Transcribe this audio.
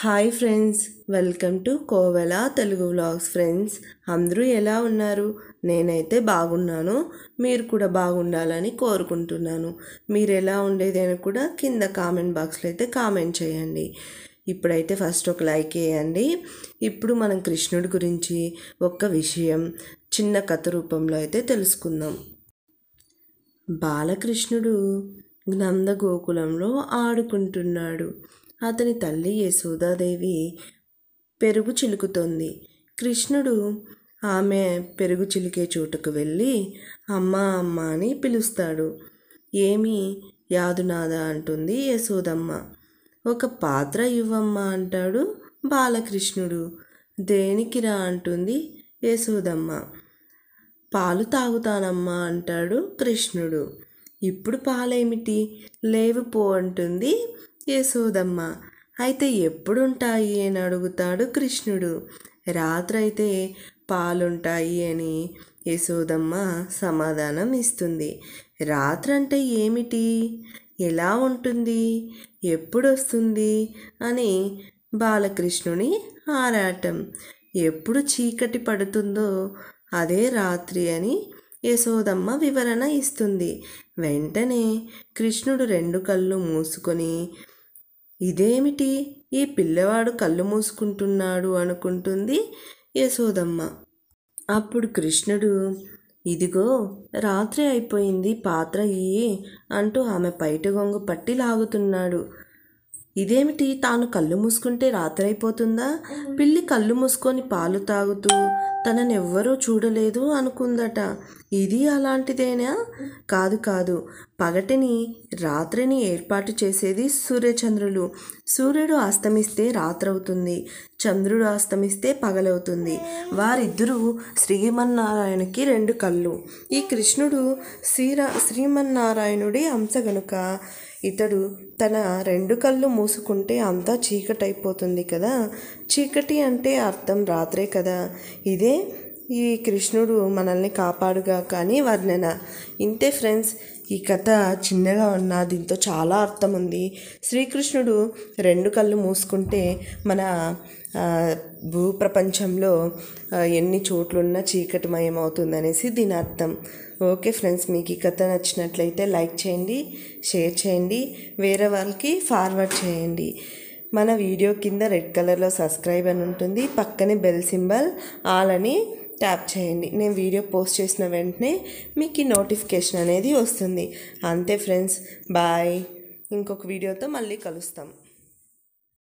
hi friends welcome to Kovela Telugu vlogs friends అందరూ ఎలా ఉన్నారు నేనైతే బాగున్నాను మీరు కూడా బాగుండాలని కోరుకుంటున్నాను మీరు ఎలా అని కూడా కింద కామెంట్ బాక్స్లో అయితే కామెంట్ చేయండి ఇప్పుడైతే ఫస్ట్ ఒక లైక్ వేయండి ఇప్పుడు మనం కృష్ణుడి గురించి ఒక్క విషయం చిన్న కథ రూపంలో అయితే తెలుసుకుందాం బాలకృష్ణుడు నందగోకులంలో ఆడుకుంటున్నాడు అతని తల్లి యశోదాదేవి పెరుగు చిలుకుతోంది కృష్ణుడు ఆమె పెరుగు చిలికే చోటుకు వెళ్ళి అమ్మ అమ్మ అని పిలుస్తాడు ఏమి యాదునాథ అంటుంది యశోదమ్మ ఒక పాత్ర ఇవ్వమ్మ అంటాడు బాలకృష్ణుడు దేనికిరా అంటుంది యశోదమ్మ పాలు తాగుతానమ్మా అంటాడు కృష్ణుడు ఇప్పుడు పాలేమిటి లేవు పో అంటుంది యశోదమ్మ అయితే ఎప్పుడుంటాయి అని అడుగుతాడు కృష్ణుడు రాత్రైతే పాలుంటాయి అని యశోదమ్మ సమాధానం ఇస్తుంది రాత్రంటే ఏమిటి ఎలా ఉంటుంది ఎప్పుడొస్తుంది అని బాలకృష్ణుని ఆరాటం ఎప్పుడు చీకటి పడుతుందో అదే రాత్రి అని యశోదమ్మ వివరణ ఇస్తుంది వెంటనే కృష్ణుడు రెండు కళ్ళు మూసుకొని ఇదేమిటి ఈ పిల్లవాడు కళ్ళు మూసుకుంటున్నాడు అనుకుంటుంది యశోదమ్మ అప్పుడు కృష్ణుడు ఇదిగో రాత్రి అయిపోయింది పాత్ర ఇయ్యి అంటూ ఆమె పైట గొంగు పట్టి లాగుతున్నాడు ఇదేమిటి తాను కళ్ళు మూసుకుంటే రాత్రి అయిపోతుందా పిల్లి కళ్ళు మూసుకొని పాలు తాగుతూ తననెవ్వరూ చూడలేదు అనుకుందట ఇది అలాంటిదేనా కాదు కాదు పగటిని రాత్రిని ఏర్పాటు చేసేది సూర్యచంద్రులు సూర్యుడు అస్తమిస్తే రాత్రవుతుంది చంద్రుడు అస్తమిస్తే పగలవుతుంది వారిద్దరూ శ్రీమన్నారాయణకి రెండు కళ్ళు ఈ కృష్ణుడు శ్రీరా శ్రీమన్నారాయణుడి అంశ గనుక ఇతడు తన రెండు కళ్ళు మూసుకుంటే అంతా చీకటైపోతుంది కదా చీకటి అంటే అర్థం రాత్రే కదా ఇదే ఈ కృష్ణుడు మనల్ని కాపాడుగా కానీ వర్ణన ఇంతే ఫ్రెండ్స్ ఈ కథ చిన్నగా ఉన్న దీంతో చాలా అర్థం ఉంది శ్రీకృష్ణుడు రెండు కళ్ళు మూసుకుంటే మన భూప్రపంచంలో ఎన్ని చోట్లున్నా చీకటిమయం అవుతుందనేసి దీని అర్థం ఓకే ఫ్రెండ్స్ మీకు ఈ కథ నచ్చినట్లయితే లైక్ చేయండి షేర్ చేయండి వేరే వాళ్ళకి ఫార్వర్డ్ చేయండి మన వీడియో కింద రెడ్ కలర్లో సబ్స్క్రైబ్ అని ఉంటుంది పక్కనే బెల్ సింబల్ ఆల్ అని ట్యాప్ చేయండి నేను వీడియో పోస్ట్ చేసిన వెంటనే మీకు ఈ నోటిఫికేషన్ అనేది వస్తుంది అంతే ఫ్రెండ్స్ బాయ్ ఇంకొక వీడియోతో మళ్ళీ కలుస్తాం